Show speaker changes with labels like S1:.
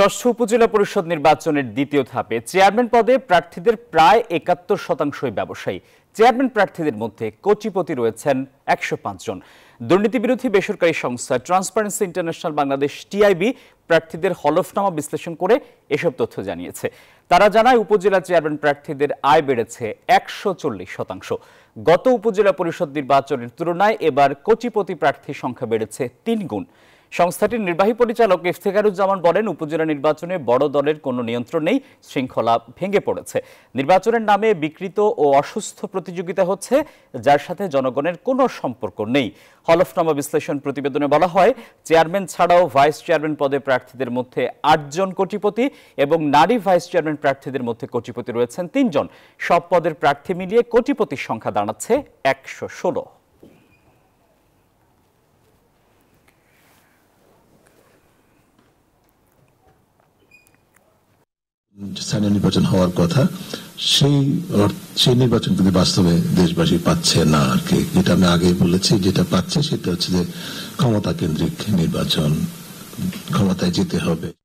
S1: ষষ্ঠ উপজেলা পরিষদ নির্বাচনের দ্বিতীয় ধাপে চেয়ারম্যান পদে প্রার্থীদের প্রায় একাত্তর শতাংশই ব্যবসায়ী চেয়ারম্যান প্রার্থীদের মধ্যে কোচিপতি রয়েছেন একশো জন দুর্নীতিবিরোধী বেসরকারি সংস্থা ট্রান্সপারেন্সি ইন্টারন্যাশনাল বাংলাদেশ টিআইবি প্রার্থীদের হলফনামা বিশ্লেষণ করে এসব তথ্য জানিয়েছে তারা জানায় উপজেলা চেয়ারম্যান প্রার্থীদের আয় বেড়েছে একশো চল্লিশ শতাংশ গত উপজেলা পরিষদ নির্বাচনের তুলনায় এবার কোচিপতি প্রার্থীর সংখ্যা বেড়েছে তিন গুণ সংস্থাটির নির্বাহী পরিচালক ইফতেখারুজ্জামান বলেন উপজেলা নির্বাচনে বড় দলের কোনো নিয়ন্ত্রণ নেই শৃঙ্খলা ভেঙে পড়েছে নির্বাচনের নামে বিকৃত ও অসুস্থ প্রতিযোগিতা হচ্ছে যার সাথে জনগণের কোনো সম্পর্ক নেই হলফনামা বিশ্লেষণ প্রতিবেদনে বলা হয় চেয়ারম্যান ছাড়াও ভাইস চেয়ারম্যান পদে প্রার্থীদের মধ্যে আটজন কোটিপতি এবং নারী ভাইস চেয়ারম্যান প্রার্থীদের মধ্যে কোটিপতি রয়েছেন তিনজন সব পদের প্রার্থী মিলিয়ে কোটিপতির সংখ্যা দাঁড়াচ্ছে একশো ষোলো
S2: স্থানীয় নির্বাচন হওয়ার কথা সেই সেই নির্বাচন কিন্তু বাস্তবে দেশবাসী পাচ্ছে না আর কি যেটা আমি আগে বলেছি যেটা পাচ্ছে সেটা হচ্ছে যে ক্ষমতা কেন্দ্রিক নির্বাচন ক্ষমতায় যেতে হবে